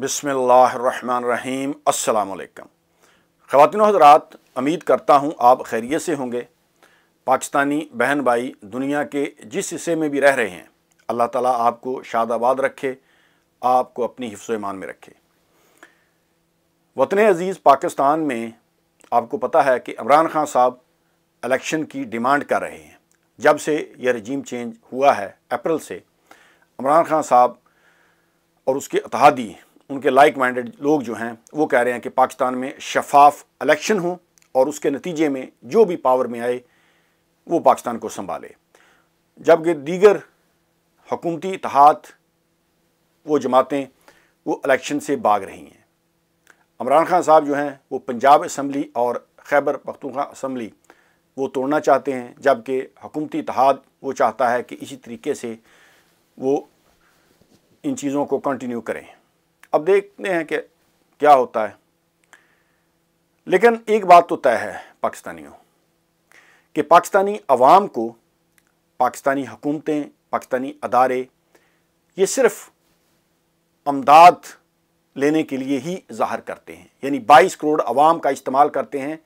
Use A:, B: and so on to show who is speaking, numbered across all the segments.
A: बसमीम अल्लाम ख़वान हजरात उम्मीद करता हूँ आप खैरियत से होंगे पाकिस्तानी बहन भाई दुनिया के जिस हिस्से में भी रह रहे हैं अल्लाह ताला आपको शादाबाद रखे आपको अपनी हिफ्स ईमान में रखे वतन अज़ीज़ पाकिस्तान में आपको पता है कि इमरान खान साहब इलेक्शन की डिमांड कर रहे हैं जब से यह रजीम चेंज हुआ है अप्रैल से इमरान खान साहब और उसके अतहादी उनके लाइक माइंडेड लोग जो हैं वो कह रहे हैं कि पाकिस्तान में शफाफ इलेक्शन हो और उसके नतीजे में जो भी पावर में आए वो पाकिस्तान को संभाले जबकि दीगर हकूमती इतिहात वो जमातें वो इलेक्शन से भाग रही हैं इमरान खान साहब जो हैं वो पंजाब असम्बली और खैबर पख्तूखा असम्बली वो तोड़ना चाहते हैं जबकि हकूमती इतिहाद वो चाहता है कि इसी तरीके से वो इन चीज़ों को कंटिन्यू करें अब देखते हैं कि क्या होता है लेकिन एक बात तो तय है पाकिस्तानियों कि पाकिस्तानी अवाम को पाकिस्तानी हुकूमतें पाकिस्तानी अदारे ये सिर्फ अमदाद लेने के लिए ही जाहिर करते हैं यानी 22 करोड़ अवाम का इस्तेमाल करते हैं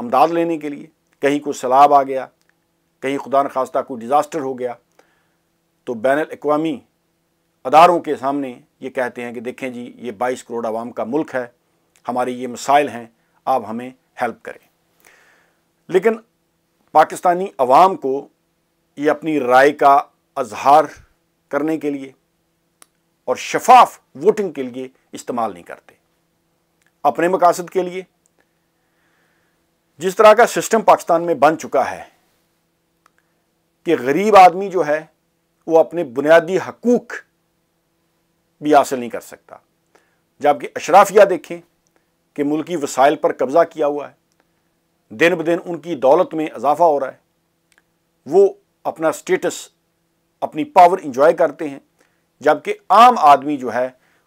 A: अमदाद लेने के लिए कहीं कोई सैलाब आ गया कहीं खुदा न खास्ता कोई डिज़ास्टर हो गया तो बैन अवी अदारों के सामने ये कहते हैं कि देखें जी ये 22 करोड़ आवाम का मुल्क है हमारे ये मसाइल हैं आप हमें हेल्प करें लेकिन पाकिस्तानी अवाम को ये अपनी राय का अजहार करने के लिए और शफाफ वोटिंग के लिए इस्तेमाल नहीं करते अपने मकासद के लिए जिस तरह का सिस्टम पाकिस्तान में बन चुका है कि गरीब आदमी जो है वो अपने बुनियादी हकूक़ भी हासिल नहीं कर सकता जबकि अशराफिया देखें कि मुल्की वसाइल पर कब्ज़ा किया हुआ है दिन ब दिन उनकी दौलत में इजाफा हो रहा है वो अपना स्टेटस अपनी पावर इंजॉय करते हैं जबकि आम आदमी जो है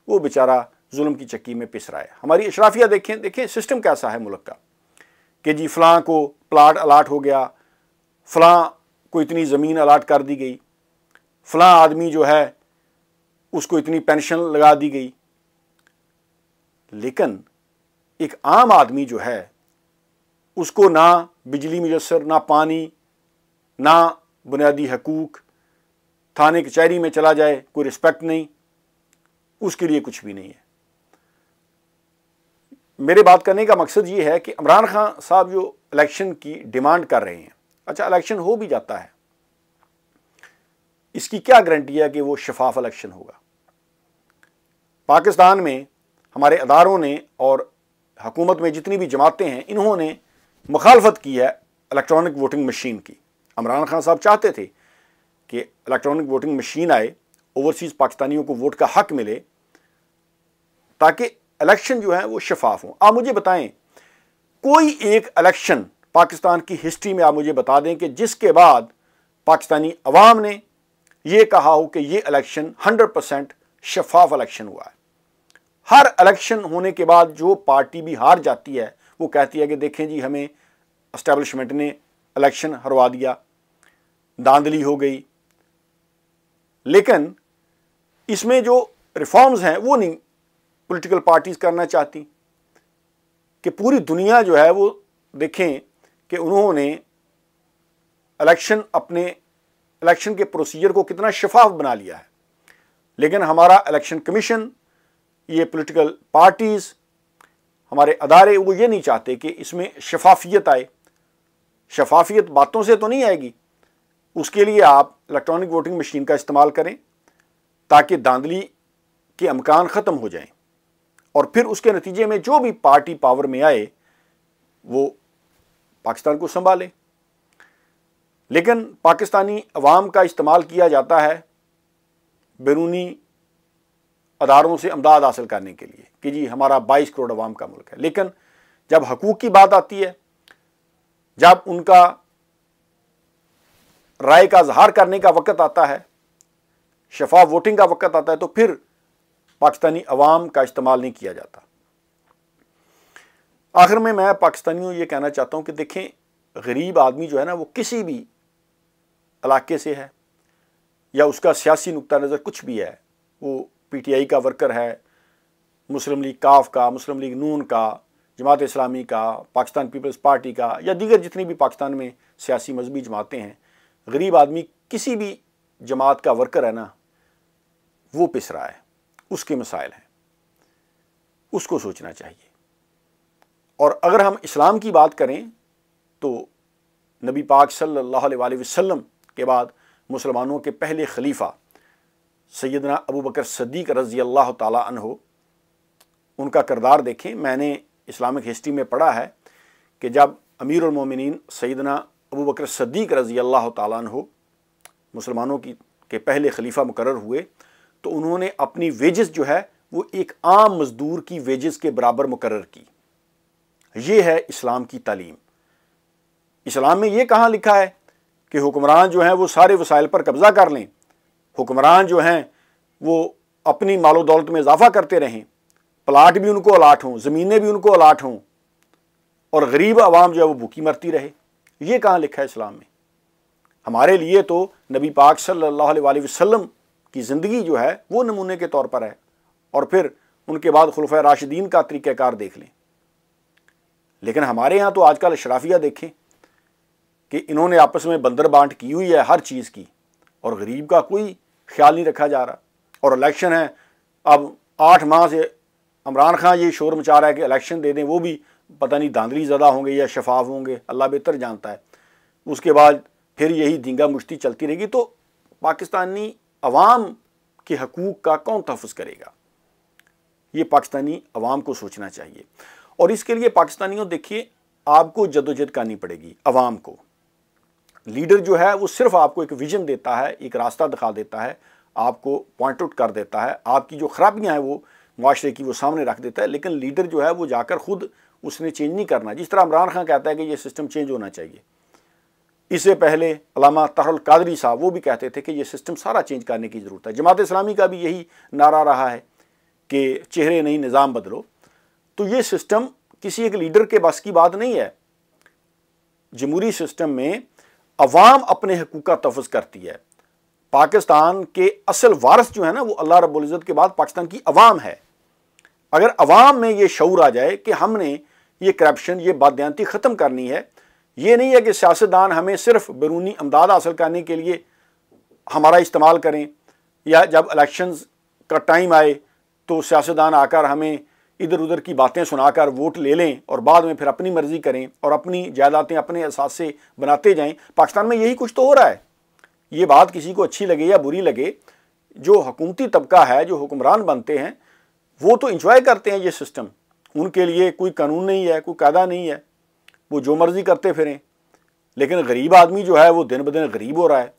A: वो बेचारा जुल्म की चक्की में पिस रहा है हमारी अशराफिया देखें देखें सिस्टम कैसा है मुल्क का कि जी फ़लाँ को प्लाट अलाट हो गया फ़लाँ को इतनी ज़मीन अलाट कर दी गई फ़लाँ आदमी जो है उसको इतनी पेंशन लगा दी गई लेकिन एक आम आदमी जो है उसको ना बिजली मुयसर ना पानी ना बुनियादी हकूक़ थाने कचहरी में चला जाए कोई रिस्पेक्ट नहीं उसके लिए कुछ भी नहीं है मेरे बात करने का मकसद ये है कि इमरान खान साहब जो इलेक्शन की डिमांड कर रहे हैं अच्छा इलेक्शन हो भी जाता है इसकी क्या गारंटी है कि वो शफाफ इलेक्शन होगा पाकिस्तान में हमारे अदारों ने और हकूमत में जितनी भी जमातें हैं इन्होंने मुखालफत की है इलेक्ट्रॉनिक वोटिंग मशीन की इमरान खान साहब चाहते थे कि इलेक्ट्रॉनिक वोटिंग मशीन आए ओवरसीज़ पाकिस्तानियों को वोट का हक मिले ताकि इलेक्शन जो है वो शफाफ हों आप मुझे बताएं कोई एक इलेक्शन पाकिस्तान की हिस्ट्री में आप मुझे बता दें कि जिसके बाद पाकिस्तानी अवाम ने यह कहा हो कि ये इलेक्शन 100 परसेंट शफाफ इलेक्शन हुआ है हर इलेक्शन होने के बाद जो पार्टी भी हार जाती है वो कहती है कि देखें जी हमें इस्टेबलिशमेंट ने इलेक्शन हरवा दिया दांधली हो गई लेकिन इसमें जो रिफॉर्म्स हैं वो नहीं पॉलिटिकल पार्टीज़ करना चाहती कि पूरी दुनिया जो है वो देखें कि उन्होंने इलेक्शन अपने इलेक्शन के प्रोसीजर को कितना शफाफ बना लिया है लेकिन हमारा इलेक्शन कमीशन ये पॉलिटिकल पार्टीज़ हमारे अदारे वो ये नहीं चाहते कि इसमें शफाफियत आए शफाफियत बातों से तो नहीं आएगी उसके लिए आप इलेक्ट्रॉनिक वोटिंग मशीन का इस्तेमाल करें ताकि धांधली के अमकान ख़त्म हो जाएं और फिर उसके नतीजे में जो भी पार्टी पावर में आए वो पाकिस्तान को संभाले लेकिन पाकिस्तानी अवाम का इस्तेमाल किया जाता है बैरूनी अदारों से अमदाद हासिल करने के लिए कि जी हमारा बाईस करोड़ अवाम का मुल्क है लेकिन जब हकूक़ की बात आती है जब उनका राय का इजहार करने का वक्त आता है शफा वोटिंग का वक्त आता है तो फिर पाकिस्तानी अवाम का इस्तेमाल नहीं किया जाता आखिर में मैं पाकिस्तानियों ये कहना चाहता हूँ कि देखें गरीब आदमी जो है ना वो किसी भी इलाके से है या उसका सियासी नुकता नज़र कुछ भी है वो पीटीआई का वर्कर है मुस्लिम लीग काफ का मुस्लिम लीग नून का जमात इस्लामी का पाकिस्तान पीपल्स पार्टी का या दीगर जितनी भी पाकिस्तान में सियासी मजहबी जमातें हैं गरीब आदमी किसी भी जमात का वर्कर है ना वो पिस रहा है उसके मसाइल हैं उसको सोचना चाहिए और अगर हम इस्लाम की बात करें तो नबी पाक सल्लल्लाहु अलैहि वसल्लम के बाद मुसलमानों के पहले खलीफा सैदना अबू बकर सदीक रज़ी अल्लाह हो उनका करदार देखें मैंने इस्लामिक हिस्ट्री में पढ़ा है कि जब अमीर उमिन सैदना अबू बकर सदीक रज़ी अल्लाह हो मुसलमानों की के पहले खलीफा मुकर हुए तो उन्होंने अपनी वेजेस जो है वो एक आम मज़दूर की वेजेस के बराबर मुकर की ये है इस्लाम की तालीम इस्लाम में ये कहाँ लिखा है कि हुक्मरान जो हैं वो सारे वसाइल पर कब्ज़ा कर लें हुक्मरान जो हैं वो अपनी मालो दौलत में इजाफा करते रहें प्लाट भी उनको अलाट हों ज़मीनें भी उनको अलाट हों और गरीब आवाम जो है वो भूखी मरती रहे ये कहाँ लिखा है इस्लाम में हमारे लिए तो नबी पाक सल्लल्लाहु अलैहि वसल्लम की ज़िंदगी जो है वो नमूने के तौर पर है और फिर उनके बाद खुलफ राशिदीन का तरीक़ाकार देख लें लेकिन हमारे यहाँ तो आजकल अशराफिया देखें कि इन्होंने आपस में बंदर बांट की हुई है हर चीज़ की और गरीब का कोई ख्याल नहीं रखा जा रहा और इलेक्शन है अब आठ माह से इमरान खान ये शोर मचा रहा है कि इलेक्शन दे दें वो भी पता नहीं धांधली ज़्यादा होंगे या शफाफ होंगे अल्लाह बेहतर जानता है उसके बाद फिर यही दिंगा मुश्ती चलती रहेगी तो पाकिस्तानी अवाम के हकूक़ का कौन तहफ़ करेगा ये पाकिस्तानी अवाम को सोचना चाहिए और इसके लिए पाकिस्तानियों देखिए आपको जदोजहद करनी पड़ेगी अवाम को लीडर जो है वो सिर्फ आपको एक विजन देता है एक रास्ता दिखा देता है आपको पॉइंट आउट कर देता है आपकी जो खराबियां हैं वो माशरे की वो सामने रख देता है लेकिन लीडर जो है वो जाकर खुद उसने चेंज नहीं करना जिस तरह इमरान खान कहता है कि ये सिस्टम चेंज होना चाहिए इससे पहले अलामा तहरुल कादरी साहब वो भी कहते थे कि ये सिस्टम सारा चेंज करने की ज़रूरत है जमात इस्लामी का भी यही नारा रहा है कि चेहरे नहीं निज़ाम बदलो तो ये सिस्टम किसी एक लीडर के बस की बात नहीं है जमहूरी सिस्टम में अवाम अपने हकूक का तहफ़ करती है पाकिस्तान के असल वारस जो है ना वो अल्लाह रबुल्ज़त के बाद पाकिस्तान की अवाम है अगर अवाम में ये शौर आ जाए कि हमने ये करप्शन ये बादयांती ख़त्म करनी है ये नहीं है कि सियासतदान हमें सिर्फ बैरूनी अमदाद हासिल करने के लिए हमारा इस्तेमाल करें या जब इलेक्शन का टाइम आए तो सियासतदान आकर हमें इधर उधर की बातें सुनाकर वोट ले लें और बाद में फिर अपनी मर्ज़ी करें और अपनी जायदादें अपने से बनाते जाएं पाकिस्तान में यही कुछ तो हो रहा है ये बात किसी को अच्छी लगे या बुरी लगे जो हकूमती तबका है जो हुक्मरान बनते हैं वो तो इंजॉय करते हैं ये सिस्टम उनके लिए कोई कानून नहीं है कोई कायदा नहीं है वो जो मर्ज़ी करते फिरें लेकिन गरीब आदमी जो है वो दिन ब दिन गरीब हो रहा है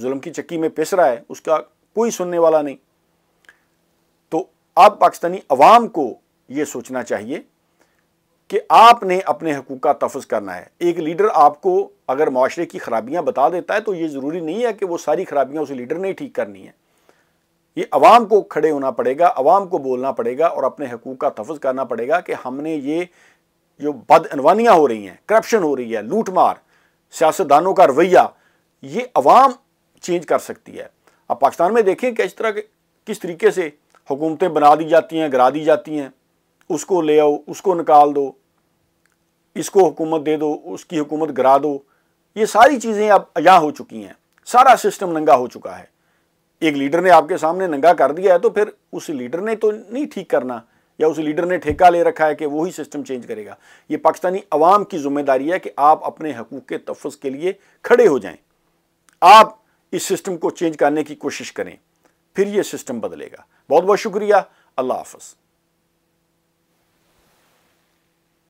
A: जुल्म की चक्की में पिस रहा है उसका कोई सुनने वाला नहीं तो अब पाकिस्तानी अवाम को ये सोचना चाहिए कि आपने अपने हकूक़ का तफज करना है एक लीडर आपको अगर माशरे की ख़राबियाँ बता देता है तो ये ज़रूरी नहीं है कि वो सारी ख़राबियाँ उस लीडर ने ही ठीक करनी है ये आवाम को खड़े होना पड़ेगा अवाम को बोलना पड़ेगा और अपने हकूक़ का तफज करना पड़ेगा कि हमने ये जो बदअनवानियाँ हो रही हैं करप्शन हो रही है लूटमार सियासतदानों का रवैया ये अवाम चेंज कर सकती है अब पाकिस्तान में देखें कि इस तरह किस तरीके से हुकूमतें बना दी जाती हैं गिरा दी जाती हैं उसको ले आओ उसको निकाल दो इसको हुकूमत दे दो उसकी हुकूमत गिरा दो ये सारी चीज़ें अब यहाँ हो चुकी हैं सारा सिस्टम नंगा हो चुका है एक लीडर ने आपके सामने नंगा कर दिया है तो फिर उस लीडर ने तो नहीं ठीक करना या उस लीडर ने ठेका ले रखा है कि वही सिस्टम चेंज करेगा ये पाकिस्तानी अवाम की जिम्मेदारी है कि आप अपने हकूक़ के तफ़ के लिए खड़े हो जाएं आप इस सिस्टम को चेंज करने की कोशिश करें फिर ये सिस्टम बदलेगा बहुत बहुत शुक्रिया अल्लाह हाफ